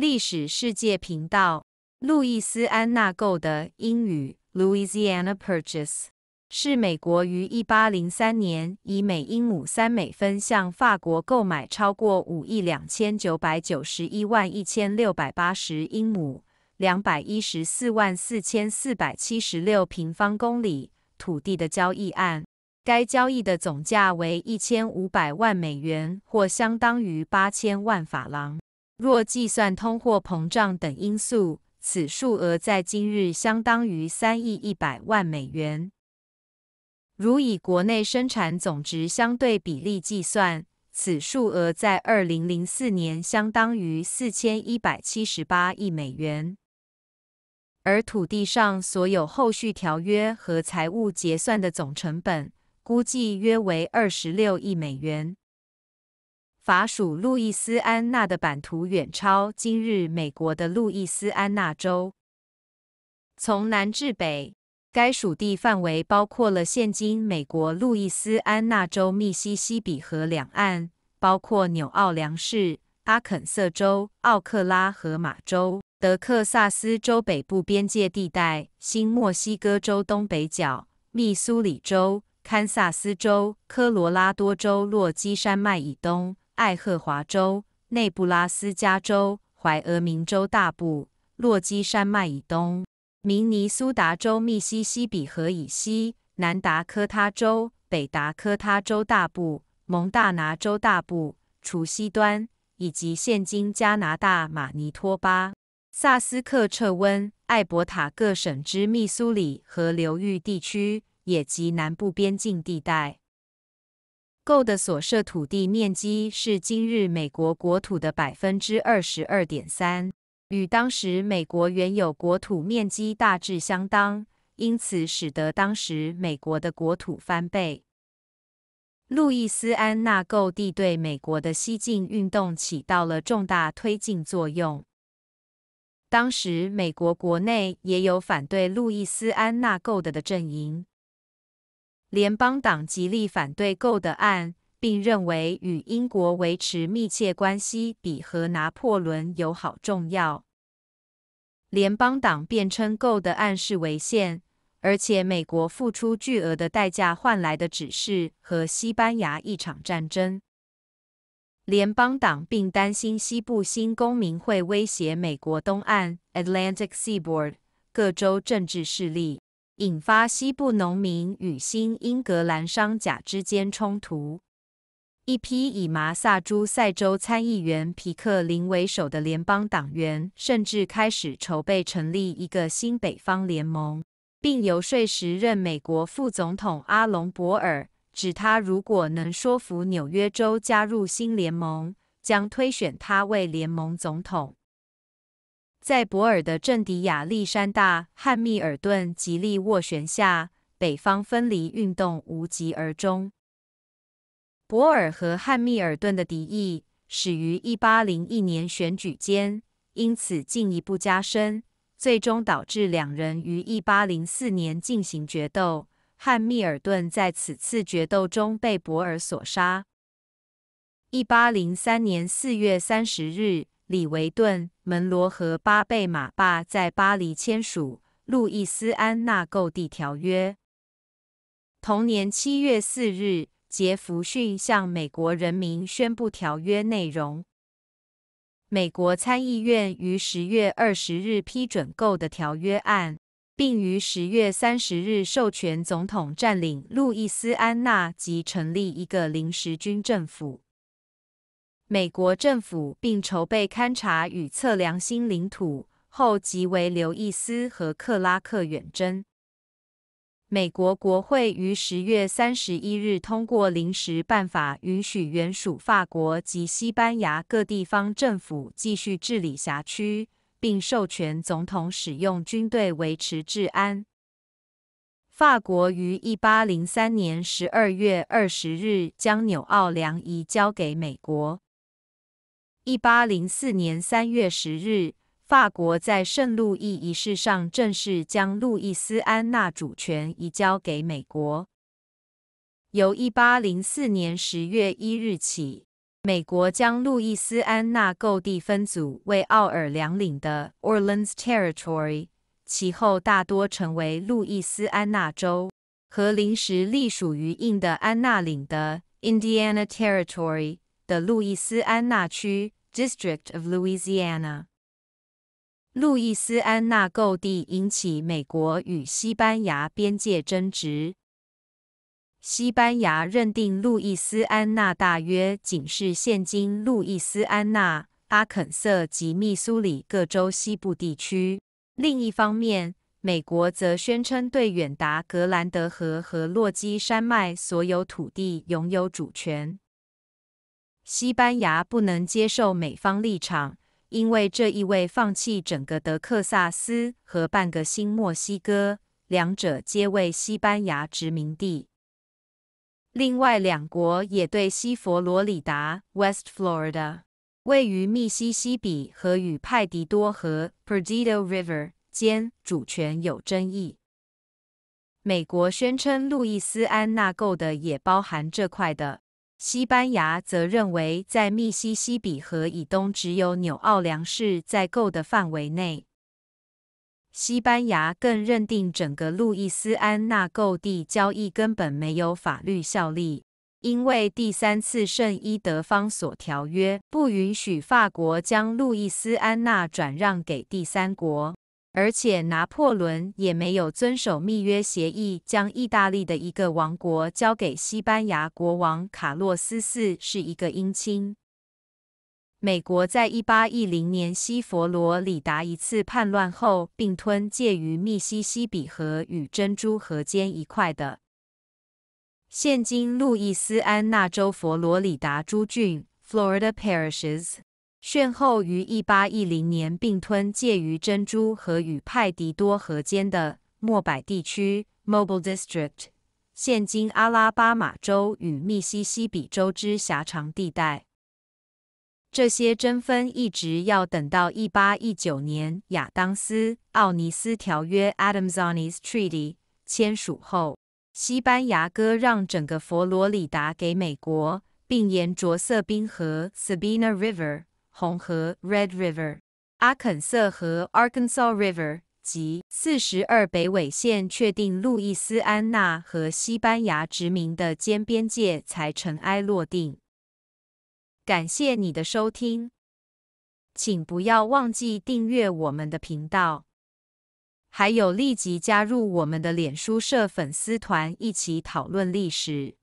历史世界频道，路易斯安那购的英语 Louisiana Purchase 是美国于一八零三年以每英亩三美分向法国购买超过五亿两千九百九十一万一千六百八十英亩（两百一十四万四千四百七十六平方公里）土地的交易案。该交易的总价为一千五百万美元，或相当于八千万法郎。若计算通货膨胀等因素，此数额在今日相当于三亿一百万美元。如以国内生产总值相对比例计算，此数额在二零零四年相当于四千一百七十八亿美元。而土地上所有后续条约和财务结算的总成本，估计约为二十六亿美元。法属路易斯安那的版图远超今日美国的路易斯安那州。从南至北，该属地范围包括了现今美国路易斯安那州密西西比河两岸，包括纽奥良市、阿肯色州、奥克拉荷马州、德克萨斯州北部边界地带、新墨西哥州东北角、密苏里州、堪萨斯州、科罗拉多州落基山脉以东。爱荷华州、内布拉斯加州、怀俄明州大部、落基山脉以东、明尼苏达州密西西比河以西、南达科他州、北达科他州大部、蒙大拿州大部（除西端）以及现今加拿大马尼托巴、萨斯克彻温、艾伯塔各省之密苏里河流域地区，也及南部边境地带。购的所涉土地面积是今日美国国土的百分之二十二点三，与当时美国原有国土面积大致相当，因此使得当时美国的国土翻倍。路易斯安那购地对美国的西进运动起到了重大推进作用。当时美国国内也有反对路易斯安那购的的阵营。联邦党极力反对购的案，并认为与英国维持密切关系比和拿破仑友好重要。联邦党辩称购的案是违宪，而且美国付出巨额的代价换来的只是和西班牙一场战争。联邦党并担心西部新公民会威胁美国东岸 （Atlantic Seaboard） 各州政治势力。引发西部农民与新英格兰商贾之间冲突。一批以马萨诸塞州参议员皮克林为首的联邦党员，甚至开始筹备成立一个新北方联盟，并游说时任美国副总统阿隆博尔，指他如果能说服纽约州加入新联盟，将推选他为联盟总统。在博尔的政敌亚历山大·汉密尔顿极力斡旋下，北方分离运动无疾而终。博尔和汉密尔顿的敌意始于1801年选举间，因此进一步加深，最终导致两人于1804年进行决斗。汉密尔顿在此次决斗中被博尔所杀。1803年4月30日。李维顿、门罗和巴贝马巴在巴黎签署《路易斯安那购地条约》。同年七月四日，杰弗逊向美国人民宣布条约内容。美国参议院于十月二十日批准购的条约案，并于十月三十日授权总统占领路易斯安那及成立一个临时军政府。美国政府并筹备勘察与测量新领土后，即为刘易斯和克拉克远征。美国国会于十月三十一日通过临时办法，允许原属法国及西班牙各地方政府继续治理辖区，并授权总统使用军队维持治安。法国于一八零三年十二月二十日将纽奥良移交给美国。一八零四年三月十日，法国在圣路易仪式上正式将路易斯安那主权移交给美国。由一八零四年十月一日起，美国将路易斯安那购地分组为奥尔良领的 Orleans Territory，其后大多成为路易斯安那州和临时隶属于印第安纳领的 Indiana Territory 的路易斯安那区。District of Louisiana，路易斯安那购地引起美国与西班牙边界争执。西班牙认定路易斯安那大约仅是现今路易斯安那、阿肯色及密苏里各州西部地区；另一方面，美国则宣称对远达格兰德河和落基山脉所有土地拥有主权。西班牙不能接受美方立场，因为这意味放弃整个德克萨斯和半个新墨西哥，两者皆为西班牙殖民地。另外，两国也对西佛罗里达 （West Florida） 位于密西西比河与派迪多河 p a d i d o River） 间主权有争议。美国宣称路易斯安那购的也包含这块的。西班牙则认为，在密西西比河以东只有纽奥良市在购的范围内。西班牙更认定整个路易斯安那购地交易根本没有法律效力，因为第三次圣伊德方索条约不允许法国将路易斯安那转让给第三国。而且拿破仑也没有遵守密约协议，将意大利的一个王国交给西班牙国王卡洛斯四，是一个姻亲。美国在一八一零年西佛罗里达一次叛乱后，并吞介于密西西比河与珍珠河间一块的，现今路易斯安那州佛罗里达诸郡 （Florida Parishes）。炫后于一八一零年并吞介于珍珠河与派迪多河间的莫柏地区 （Mobile District），现今阿拉巴马州与密西西比州之狭长地带。这些争纷一直要等到一八一九年亚当斯奥尼斯条约 （Adams-Onis Treaty） 签署后，西班牙割让整个佛罗里达给美国，并沿着色滨河 （Sabina River）。红河 （Red River）、阿肯色河 （Arkansas River） 及四十二北纬线确定路易斯安那和西班牙殖民的尖边界才尘埃落定。感谢你的收听，请不要忘记订阅我们的频道，还有立即加入我们的脸书社粉丝团，一起讨论历史。